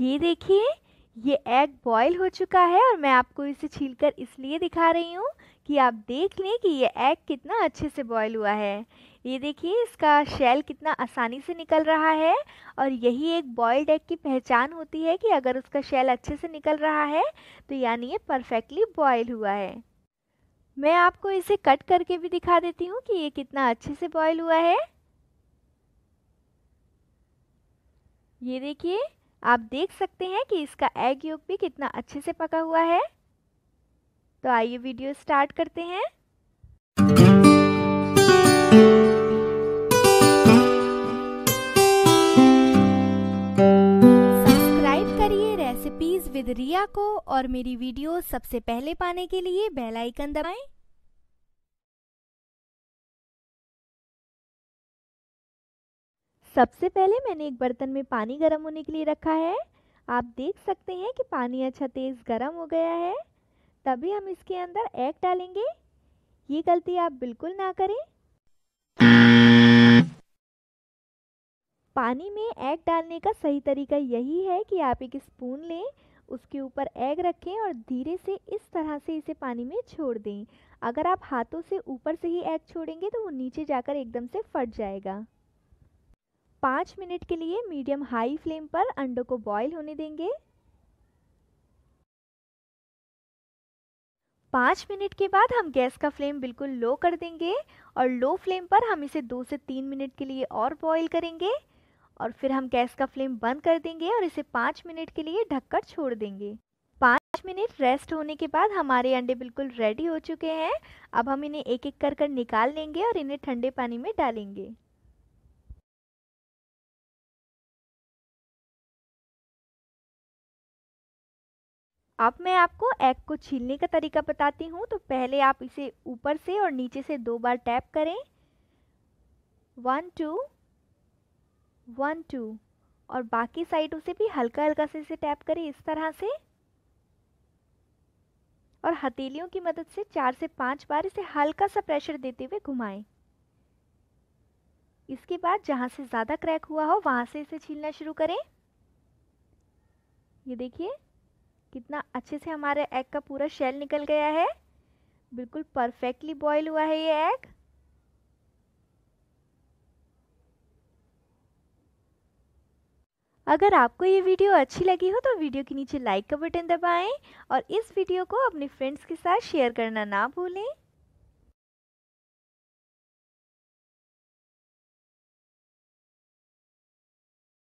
ये देखिए ये एग बॉईल हो चुका है और मैं आपको इसे छीलकर इसलिए दिखा रही हूँ कि आप देख लें कि ये एग कितना अच्छे से बॉईल हुआ है ये देखिए इसका शेल कितना आसानी से निकल रहा है और यही एक बॉयल्ड एग की पहचान होती है कि अगर उसका शेल अच्छे से निकल रहा है तो यानी ये परफेक्टली बॉयल हुआ है मैं आपको इसे कट करके भी दिखा देती हूँ कि ये कितना अच्छे से बॉयल हुआ है ये देखिए आप देख सकते हैं कि इसका एग योग भी कितना अच्छे से पका हुआ है तो आइए वीडियो स्टार्ट करते हैं सब्सक्राइब करिए रेसिपीज विद रिया को और मेरी वीडियो सबसे पहले पाने के लिए बेल आइकन दबाएं सबसे पहले मैंने एक बर्तन में पानी गर्म होने के लिए रखा है आप देख सकते हैं कि पानी अच्छा तेज़ गर्म हो गया है तभी हम इसके अंदर एग डालेंगे ये गलती आप बिल्कुल ना करें पानी में एग डालने का सही तरीका यही है कि आप एक स्पून लें उसके ऊपर एग रखें और धीरे से इस तरह से इसे पानी में छोड़ दें अगर आप हाथों से ऊपर से ही एग छोड़ेंगे तो वो नीचे जाकर एकदम से फट जाएगा पाँच मिनट के लिए मीडियम हाई फ्लेम पर अंडों को बॉईल होने देंगे पाँच मिनट के बाद हम गैस का फ्लेम बिल्कुल लो कर देंगे और लो फ्लेम पर हम इसे दो से तीन मिनट के लिए और बॉईल करेंगे और फिर हम गैस का फ्लेम बंद कर देंगे और इसे पाँच मिनट के लिए ढककर छोड़ देंगे पाँच मिनट रेस्ट होने के बाद हमारे अंडे बिल्कुल रेडी हो चुके हैं अब हम इन्हें एक एक कर कर निकाल लेंगे और इन्हें ठंडे पानी में डालेंगे अब मैं आपको एग को छीलने का तरीका बताती हूँ तो पहले आप इसे ऊपर से और नीचे से दो बार टैप करें वन टू वन टू और बाकी साइडों से भी हल्का हल्का से इसे टैप करें इस तरह से और हथेलियों की मदद से चार से पाँच बार इसे हल्का सा प्रेशर देते हुए घुमाएं इसके बाद जहाँ से ज़्यादा क्रैक हुआ हो वहाँ से इसे छीलना शुरू करें ये देखिए कितना अच्छे से हमारे एग का पूरा शेल निकल गया है बिल्कुल परफेक्टली बॉईल हुआ है ये एग अगर आपको ये वीडियो अच्छी लगी हो तो वीडियो के नीचे लाइक का बटन दबाएं और इस वीडियो को अपने फ्रेंड्स के साथ शेयर करना ना भूलें